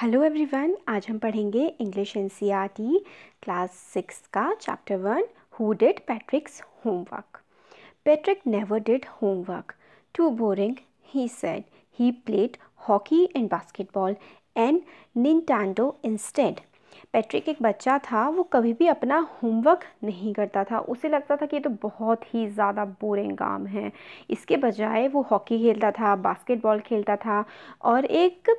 Hello everyone आज हम पढ़ेंगे इंग्लिश एन क्लास सिक्स का chapter one who did Patrick's homework Patrick never did homework too boring he said he played hockey and basketball and Nintendo instead Patrick एक बच्चा था वो कभी भी अपना होमवर्क नहीं करता था उसे लगता था कि ये तो बहुत ही ज़्यादा बोरिंग काम है इसके बजाय वो हॉकी खेलता था बास्केटबॉल खेलता था और एक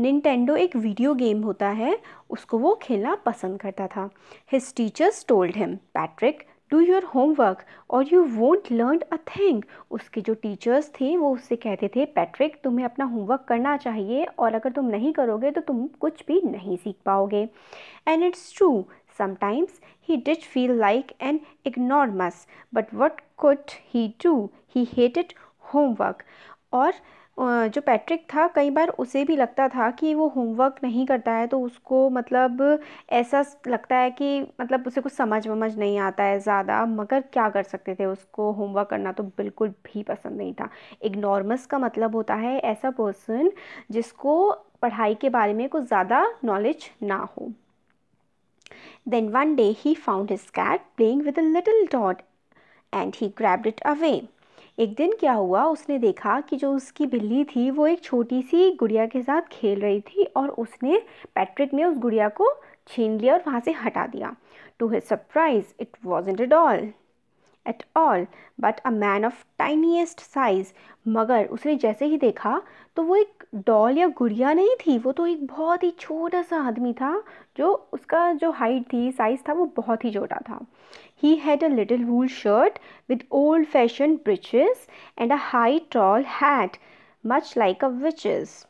निन्टेंडो एक वीडियो गेम होता है उसको वो खेलना पसंद करता था his teachers told him Patrick do your homework और you won't learn a thing उसके जो टीचर्स थे वो उससे कहते थे पैट्रिक तुम्हें अपना होमवर्क करना चाहिए और अगर तुम नहीं करोगे तो तुम कुछ भी नहीं सीख पाओगे and it's true he he feel like like an ignoramus, but what could he do he hated homework और जो पैट्रिक था कई बार उसे भी लगता था कि वो होमवर्क नहीं करता है तो उसको मतलब ऐसा लगता है कि मतलब उसे कुछ समझ वमझ नहीं आता है ज़्यादा मगर क्या कर सकते थे उसको होमवर्क करना तो बिल्कुल भी पसंद नहीं था इग्नॉर्मस का मतलब होता है ऐसा पर्सन जिसको पढ़ाई के बारे में कुछ ज़्यादा नॉलेज ना हो then one day he found his cat playing with a little dot and he grabbed it away एक दिन क्या हुआ उसने देखा कि जो उसकी बिल्ली थी वो एक छोटी सी गुड़िया के साथ खेल रही थी और उसने पैट्रिक ने उस गुड़िया को छीन लिया और वहाँ से हटा दिया to his surprise it was at doll at all but a man of tiniest size मगर उसने जैसे ही देखा तो वो एक डॉल या गुड़िया नहीं थी वो तो एक बहुत ही छोटा सा आदमी था जो उसका जो हाइट थी साइज़ था वो बहुत ही छोटा था he had a little wool shirt with old fashion breeches and a high tall hat much like a witch's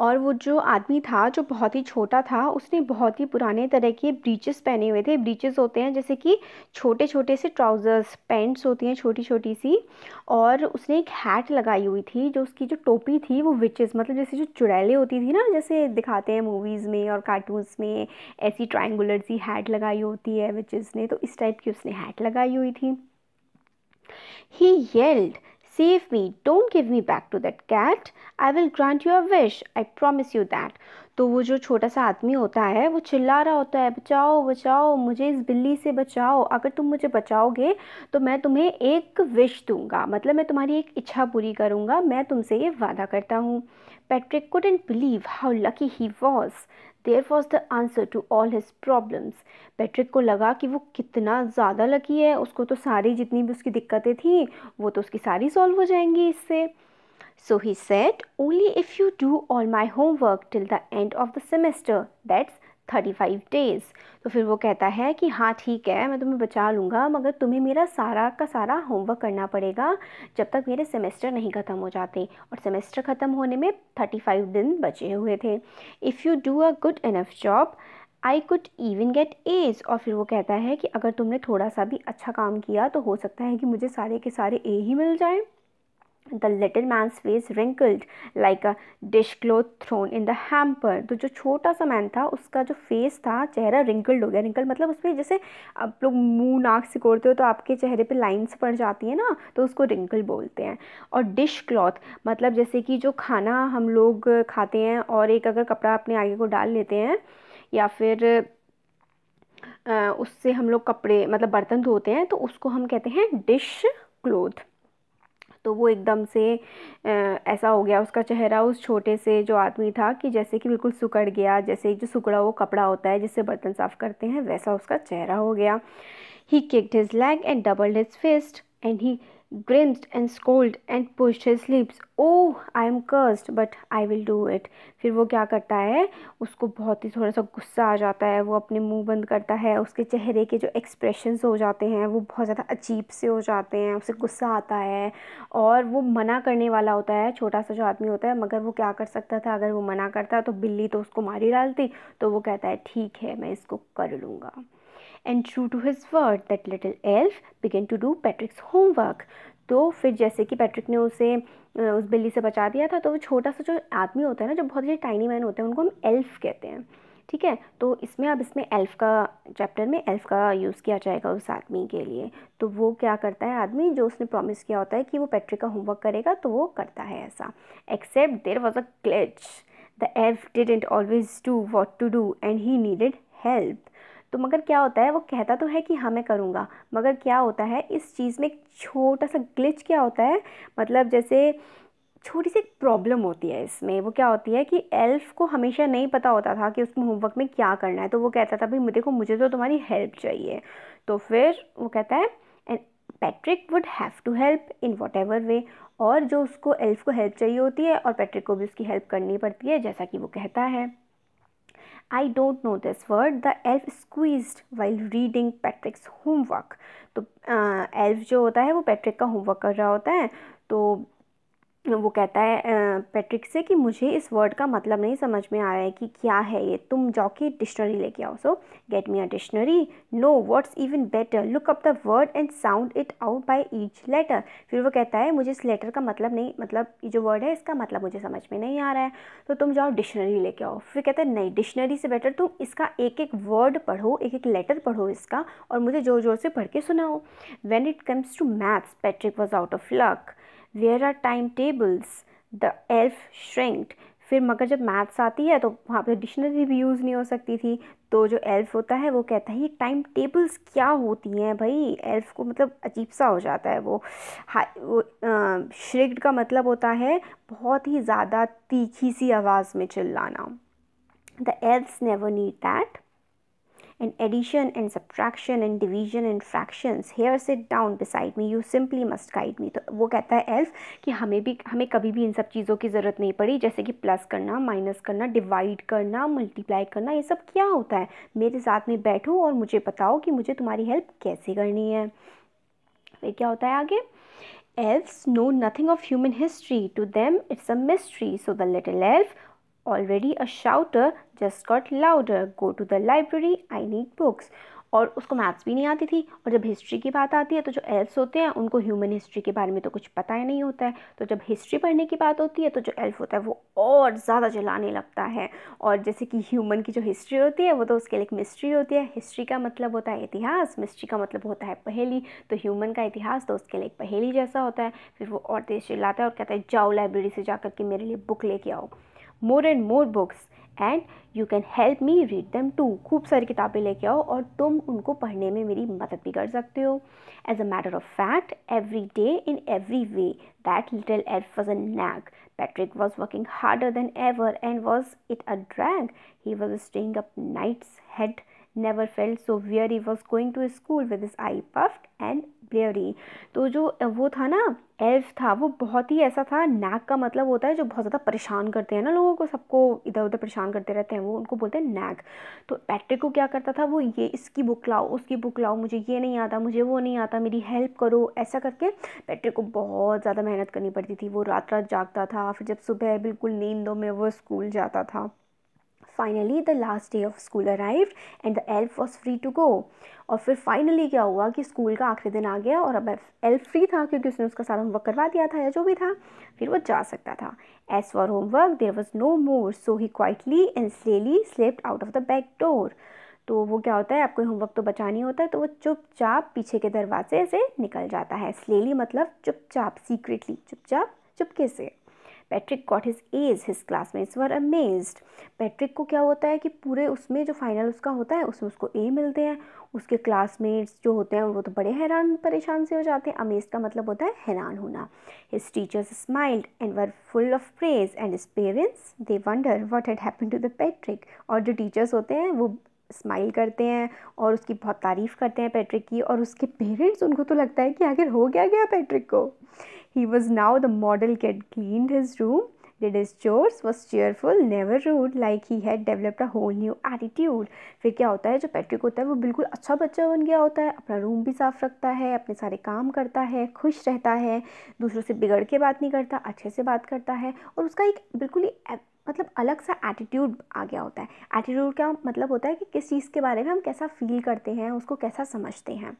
और वो जो आदमी था जो बहुत ही छोटा था उसने बहुत ही पुराने तरह के ब्रीचेस पहने हुए थे ब्रीचेस होते हैं जैसे कि छोटे छोटे से ट्राउज़र्स पैंट्स होती हैं छोटी छोटी सी और उसने एक हैट लगाई हुई थी जो उसकी जो टोपी थी वो विचेस मतलब जैसे जो चुड़ैले होती थी ना जैसे दिखाते हैं मूवीज़ में और कार्टून्स में ऐसी ट्राइंगुलर सी हैट लगाई होती है विचेस ने तो इस टाइप की उसने हैट लगाई हुई थी he yelled Save me, don't give me back to that cat. I will grant you a wish, I promise you that. तो वो जो छोटा सा आदमी होता है वो चिल्ला रहा होता है बचाओ बचाओ मुझे इस बिल्ली से बचाओ अगर तुम मुझे बचाओगे तो मैं तुम्हें एक विश दूंगा मतलब मैं तुम्हारी एक इच्छा पूरी करूंगा मैं तुमसे ये वादा करता हूँ Patrick couldn't believe how lucky he was there was the answer to all his problems Patrick को लगा कि वो कितना ज़्यादा लकी है उसको तो सारी जितनी भी उसकी दिक्कतें थी वो तो उसकी सारी सॉल्व हो जाएंगी इससे So he said, only if you do all my homework till the end of the semester, that's thirty five days तो फिर वो कहता है कि हाँ ठीक है मैं तुम्हें बचा लूँगा मगर तुम्हें मेरा सारा का सारा होमवर्क करना पड़ेगा जब तक मेरे सेमेस्टर नहीं ख़त्म हो जाते और सेमेस्टर ख़त्म होने में थर्टी फाइव दिन बचे हुए थे if you do a good enough job I could even get A's और फिर वो कहता है कि अगर तुमने थोड़ा सा भी अच्छा काम किया तो हो सकता है कि मुझे सारे के सारे ए ही मिल जाएँ the little man's face wrinkled like a dish cloth thrown in the hamper तो जो छोटा सा मैन था उसका जो फेस था चेहरा रिंकल्ड हो गया रिंकल मतलब उसमें जैसे आप लोग मुंह नाक सिकोड़ते हो तो आपके चेहरे पे लाइंस पड़ जाती है ना तो उसको रिंकल बोलते हैं और डिश क्लॉथ मतलब जैसे कि जो खाना हम लोग खाते हैं और एक अगर कपड़ा अपने आगे को डाल लेते हैं या फिर उससे हम लोग कपड़े मतलब बर्तन धोते हैं तो उसको हम कहते हैं डिश क्लोथ तो वो एकदम से ऐसा हो गया उसका चेहरा उस छोटे से जो आदमी था कि जैसे कि बिल्कुल सुकड़ गया जैसे जो सुकड़ा हुआ कपड़ा होता है जिससे बर्तन साफ़ करते हैं वैसा उसका चेहरा हो गया he kicked his leg and doubled his fist and he grinned and scowled and pushed his lips oh I am cursed but I will do it फिर वो क्या करता है उसको बहुत ही थोड़ा सा गुस्सा आ जाता है वो अपने मुंह बंद करता है उसके चेहरे के जो एक्सप्रेशंस हो जाते हैं वो बहुत ज़्यादा अजीब से हो जाते हैं उसे गुस्सा आता है और वो मना करने वाला होता है छोटा सा जो आदमी होता है मगर वो क्या कर सकता था अगर वो मना करता तो बिल्ली तो उसको मारी डालती तो वो कहता है ठीक है मैं इसको कर लूँगा and true to his word that little elf began to do Patrick's homework तो फिर जैसे कि पैट्रिक ने उसे उस बिल्ली से बचा दिया था तो वो छोटा सा जो आदमी होता है ना जो बहुत ही टाइनी मैन होते हैं उनको हम एल्फ कहते हैं ठीक है तो इसमें अब इसमें एल्फ का चैप्टर में एल्फ का यूज़ किया जाएगा उस आदमी के लिए तो वो क्या करता है आदमी जो उसने प्रॉमिस किया होता है कि वो पैट्रिक का होमवर्क करेगा तो वो करता है ऐसा except there was a clutch the elf didn't always do what to do and he needed help तो मगर क्या होता है वो कहता तो है कि हाँ मैं करूँगा मगर क्या होता है इस चीज़ में एक छोटा सा ग्लिच क्या होता है मतलब जैसे छोटी सी प्रॉब्लम होती है इसमें वो क्या होती है कि एल्फ़ को हमेशा नहीं पता होता था कि उसमें होमवर्क में क्या करना है तो वो कहता था भाई देखो मुझे तो तुम्हारी हेल्प चाहिए तो फिर वो कहता है and Patrick would have to help in whatever way और जो उसको एल्फ़ को हेल्प चाहिए होती है और पैट्रिक को भी उसकी हेल्प करनी पड़ती है जैसा कि वो कहता है I don't know this word the elf squeezed while reading Patrick's homework तो एल्फ uh, जो होता है वो पैट्रिक का होमवर्क कर रहा होता है तो वो कहता है पैट्रिक से कि मुझे इस वर्ड का मतलब नहीं समझ में आ रहा है कि क्या है ये तुम जाओ कि डिक्शनरी लेके आओ so get me a dictionary no words even better look up the word and sound it out by each letter फिर वो कहता है मुझे इस लेटर का मतलब नहीं मतलब ये जो वर्ड है इसका मतलब मुझे समझ में नहीं आ रहा है तो तुम जाओ डिक्शनरी लेके आओ फिर कहता है नहीं डिक्शनरी से बेटर तुम इसका एक एक वर्ड पढ़ो एक एक लेटर पढ़ो इसका और मुझे ज़ोर ज़ोर से पढ़ के सुनाओ when it comes to maths Patrick was out of luck where are times tables the elf shrieked फिर मगर जब मैथ्स आती है तो वहाँ पर डिक्शनरी भी यूज़ नहीं हो सकती थी तो जो एल्फ होता है वो कहता है ये टाइम टेबल्स क्या होती हैं भाई एल्फ को मतलब अजीब सा हो जाता है वो वो श्रिग्ड का मतलब होता है बहुत ही ज़्यादा तीखी सी आवाज़ में चिल्लाना the elf's never need that and addition and subtraction and division and fractions here sit down beside me you simply must guide me तो वो कहता है एल्फ कि हमें भी हमें कभी भी इन सब चीज़ों की ज़रूरत नहीं पड़ी जैसे कि प्लस करना माइनस करना डिवाइड करना मल्टीप्लाई करना ये सब क्या होता है मेरे साथ में बैठो और मुझे बताओ कि मुझे तुम्हारी हेल्प कैसे करनी है फिर क्या होता है आगे elves know nothing of human history. To them, it's a mystery. So the little elf, already a shouter, just got louder go to the library I need books और उसको मैथ्स भी नहीं आती थी और जब हिस्ट्री की बात आती है तो जो एल्फ्स होते हैं उनको ह्यूमन हिस्ट्री के बारे में तो कुछ पता ही नहीं होता है तो जब हिस्ट्री पढ़ने की बात होती है तो जो एल्फ होता है वो और ज़्यादा जलाने लगता है और जैसे कि ह्यूमन की जो हिस्ट्री होती है वो तो उसके लिए एक मिस्ट्री होती है हिस्ट्री का मतलब होता है इतिहास मिस्ट्री का मतलब होता है पहेली तो ह्यूमन का इतिहास तो उसके लिए एक पहेली जैसा होता है फिर वो और तेज चिल्लाता है और कहता है जाओ लाइब्रेरी से जा के मेरे लिए बुक लेके आओ more and more books and you can help me read them too खूब सारी किताबें लेके आओ और तुम उनको पढ़ने में मेरी मदद भी कर सकते हो as a matter of fact every day in every way that little elf was a nag Patrick was working harder than ever and was it a drag he was staying up nights he'd never fail so he was going to school with his eye puffed and bleary तो जो वो था ना elf था वो बहुत ही ऐसा था नैक का मतलब होता है जो बहुत ज़्यादा परेशान करते हैं ना लोगों को सबको इधर उधर परेशान करते रहते हैं वो उनको बोलते हैं नैक तो पैट्रिक को क्या करता था वो ये इसकी बुक लाओ उसकी बुक लाओ मुझे ये नहीं आता मुझे वो नहीं आता मेरी हेल्प करो ऐसा करके पैट्रिक को बहुत ज़्यादा मेहनत करनी पड़ती थी वो रात रात जागता था फिर जब सुबह बिल्कुल नींदों में वो स्कूल जाता था finally the last day of school arrived and the elf was free to go और फिर फाइनली क्या हुआ कि स्कूल का आखिरी दिन आ गया और अब एल्फ फ्री था क्योंकि उसने उसका सारा होमवर्क करवा दिया था या जो भी था फिर वो जा सकता था as for homework there was no more so he quietly and slyly slipped out of the back door तो वो क्या होता है आपको होमवर्क तो बचा नहीं होता है तो वो चुपचाप पीछे के दरवाजे से निकल जाता है स्लेली मतलब चुपचाप सीक्रेटली चुपचाप चुपके से Patrick got his A's his classmates were amazed Patrick को क्या होता है कि पूरे उसमें जो फाइनल उसका होता है उसमें उसको ए मिलते हैं उसके क्लासमेट्स जो होते हैं वो तो बड़े हैरान परेशान से हो जाते हैं अमेज का मतलब होता है हैरान होना his teachers smiled and were full of praise and his parents they wonder what had happen to the Patrick और जो टीचर्स होते हैं वो स्माइल करते हैं और उसकी बहुत तारीफ़ करते हैं पैट्रिक की और उसके पेरेंट्स उनको तो लगता है कि आखिर हो क्या गया पैट्रिक को He was now the model kid, cleaned his room, did his chores, was cheerful, never rude, like he had developed a whole new attitude. फिर क्या होता है जो पैट्रिक होता है वो बिल्कुल अच्छा बच्चा बन गया होता है अपना रूम भी साफ़ रखता है अपने सारे काम करता है खुश रहता है दूसरों से बिगड़ के बात नहीं करता अच्छे से बात करता है और उसका एक बिल्कुल ही मतलब अलग सा एटीट्यूड आ गया होता है एटीट्यूड का मतलब होता है कि किस चीज़ के बारे में हम कैसा फील करते हैं उसको कैसा समझते हैं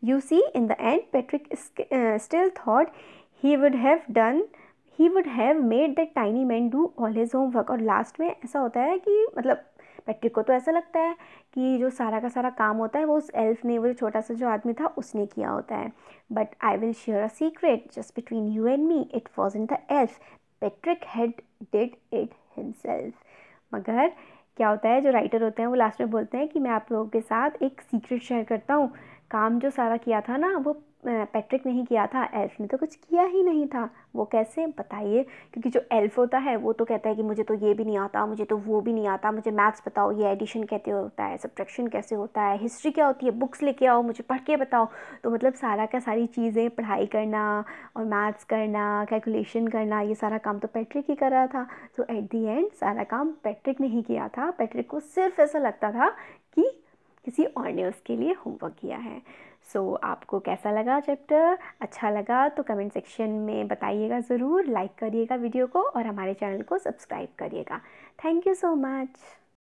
You see, in the end, Patrick uh, still thought he would have done he would have made that tiny man do all his homework और लास्ट में ऐसा होता है कि मतलब पैट्रिक को तो ऐसा लगता है कि जो सारा का सारा काम होता है वो उस एल्फ ने वो छोटा सा जो आदमी था उसने किया होता है but I will share a secret just between you and me it was in the elf Patrick had did it himself मगर क्या होता है जो राइटर होते हैं वो लास्ट में बोलते हैं कि मैं आप लोगों के साथ एक सीक्रेट शेयर करता हूँ काम जो सारा किया था ना वो पैट्रिक ने ही किया था एल्फ ने तो कुछ किया ही नहीं था वो कैसे बताइए क्योंकि जो एल्फ होता है वो तो कहता है कि मुझे तो ये भी नहीं आता मुझे तो वो भी नहीं आता मुझे मैथ्स बताओ ये एडिशन कैसे होता है सब्ट्रैक्शन कैसे होता है हिस्ट्री क्या होती है बुक्स लेके आओ मुझे पढ़ के बताओ तो मतलब सारा का सारी चीज़ें पढ़ाई करना और मैथ्स करना कैलकुलेशन करना ये सारा काम तो पैट्रिक ही कर रहा था तो एट दी एंड सारा काम पैट्रिक ने ही किया था पैट्रिक को सिर्फ ऐसा लगता था कि किसी और ने उसके लिए होमवर्क किया है सो so, आपको कैसा लगा चैप्टर अच्छा लगा तो कमेंट सेक्शन में बताइएगा ज़रूर लाइक करिएगा वीडियो को और हमारे चैनल को सब्सक्राइब करिएगा थैंक यू सो मच